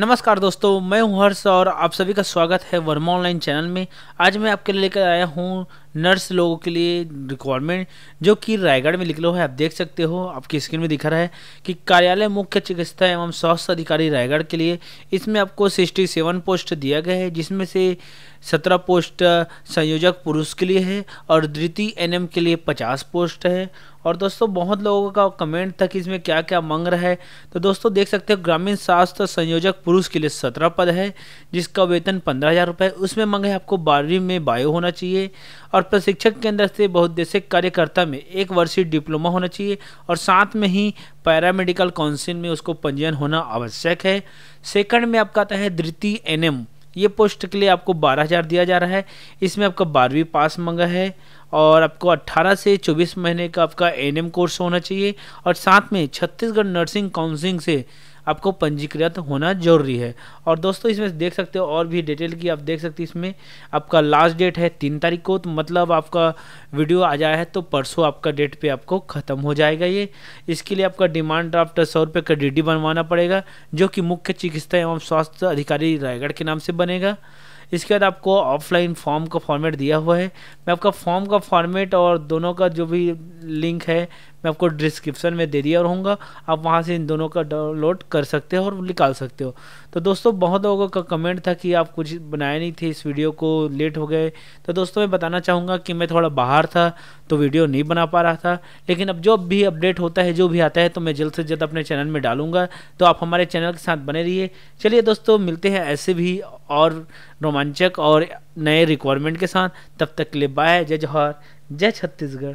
नमस्कार दोस्तों मैं हूं हर्ष और आप सभी का स्वागत है वर्मा ऑनलाइन चैनल में आज मैं आपके लिए लेकर आया हूं नर्स लोगों के लिए रिक्वायरमेंट जो कि रायगढ़ में निकलो है आप देख सकते हो आपकी स्क्रीन में दिखा रहा है कि कार्यालय मुख्य चिकित्सा एवं स्वास्थ्य अधिकारी रायगढ़ के लिए इसमें आपको सिक्सटी सेवन पोस्ट दिया गया है जिसमें से सत्रह पोस्ट संयोजक पुरुष के लिए है और द्वितीय एन के लिए पचास पोस्ट है और दोस्तों बहुत लोगों का कमेंट था कि इसमें क्या क्या मांग रहा है तो दोस्तों देख सकते हो ग्रामीण स्वास्थ्य संयोजक पुरुष के लिए सत्रह पद है जिसका वेतन पंद्रह हज़ार रुपये उसमें मांगे आपको बारहवीं में बायो होना चाहिए और और प्रशिक्षण केंद्र से बहुद्देशिक कार्यकर्ता में एक वर्षीय डिप्लोमा होना चाहिए और साथ में ही पैरामेडिकल काउंसिल में उसको पंजीयन होना आवश्यक है सेकंड में आपका आता है धृति एनएम ये पोस्ट के लिए आपको बारह हज़ार दिया जा रहा है इसमें आपका बारहवीं पास मंगा है और आपको 18 से 24 महीने का आपका एनएम कोर्स होना चाहिए और साथ में छत्तीसगढ़ नर्सिंग काउंसिलिंग से आपको पंजीकृत होना जरूरी है और दोस्तों इसमें देख सकते हो और भी डिटेल की आप देख सकते हैं इसमें आपका लास्ट डेट है तीन तारीख को तो मतलब आपका वीडियो आ जाए है तो परसों आपका डेट पे आपको ख़त्म हो जाएगा ये इसके लिए आपका डिमांड ड्राफ्ट सौ रुपये का डी बनवाना पड़ेगा जो कि मुख्य चिकित्सा एवं स्वास्थ्य अधिकारी रायगढ़ के नाम से बनेगा इसके बाद आपको ऑफलाइन फॉर्म का फॉर्मेट दिया हुआ है मैं आपका फॉर्म का फॉर्मेट और दोनों का जो भी लिंक है मैं आपको डिस्क्रिप्शन में दे दिया रहूँगा आप वहाँ से इन दोनों का डाउनलोड कर सकते हो और निकाल सकते हो तो दोस्तों बहुत लोगों का कमेंट था कि आप कुछ बनाए नहीं थे इस वीडियो को लेट हो गए तो दोस्तों मैं बताना चाहूँगा कि मैं थोड़ा बाहर था तो वीडियो नहीं बना पा रहा था लेकिन अब जो भी अपडेट होता है जो भी आता है तो मैं जल्द से जल्द अपने चैनल में डालूंगा तो आप हमारे चैनल के साथ बने रहिए चलिए दोस्तों मिलते हैं ऐसे भी और रोमांचक और नए रिक्वायरमेंट के साथ तब तक के लिए बाय जय जवाहर जय छत्तीसगढ़